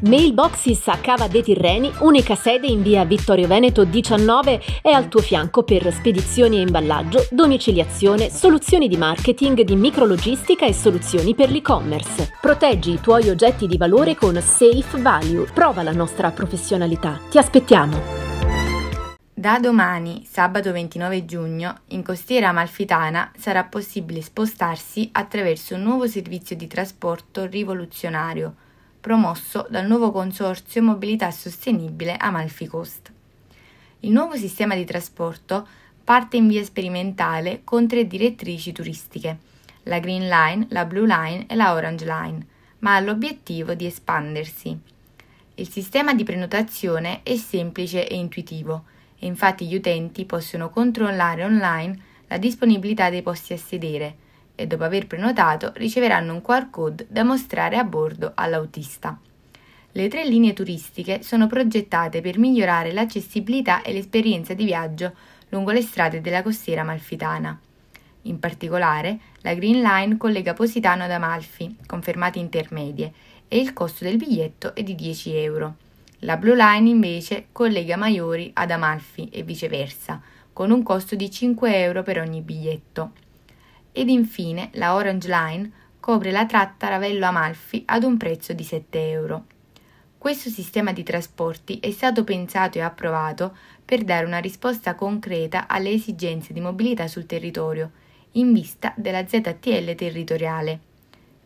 Mailboxes a Cava dei Tirreni, unica sede in via Vittorio Veneto 19, è al tuo fianco per spedizioni e imballaggio, domiciliazione, soluzioni di marketing, di micrologistica e soluzioni per l'e-commerce. Proteggi i tuoi oggetti di valore con Safe Value. Prova la nostra professionalità. Ti aspettiamo! Da domani, sabato 29 giugno, in costiera amalfitana sarà possibile spostarsi attraverso un nuovo servizio di trasporto rivoluzionario – promosso dal nuovo consorzio Mobilità Sostenibile Amalfi Coast. Il nuovo sistema di trasporto parte in via sperimentale con tre direttrici turistiche, la Green Line, la Blue Line e la Orange Line, ma ha l'obiettivo di espandersi. Il sistema di prenotazione è semplice e intuitivo e infatti gli utenti possono controllare online la disponibilità dei posti a sedere, e dopo aver prenotato riceveranno un QR code da mostrare a bordo all'autista. Le tre linee turistiche sono progettate per migliorare l'accessibilità e l'esperienza di viaggio lungo le strade della costiera malfitana. In particolare, la Green Line collega Positano ad Amalfi, con fermate intermedie, e il costo del biglietto è di 10 euro. La Blue Line invece collega Maiori ad Amalfi e viceversa, con un costo di 5 euro per ogni biglietto ed infine la Orange Line copre la tratta Ravello-Amalfi ad un prezzo di 7 euro. Questo sistema di trasporti è stato pensato e approvato per dare una risposta concreta alle esigenze di mobilità sul territorio, in vista della ZTL territoriale.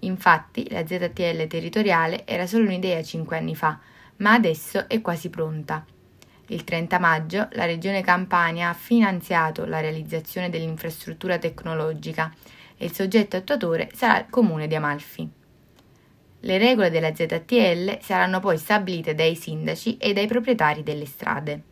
Infatti la ZTL territoriale era solo un'idea 5 anni fa, ma adesso è quasi pronta. Il 30 maggio la Regione Campania ha finanziato la realizzazione dell'infrastruttura tecnologica e il soggetto attuatore sarà il Comune di Amalfi. Le regole della ZTL saranno poi stabilite dai sindaci e dai proprietari delle strade.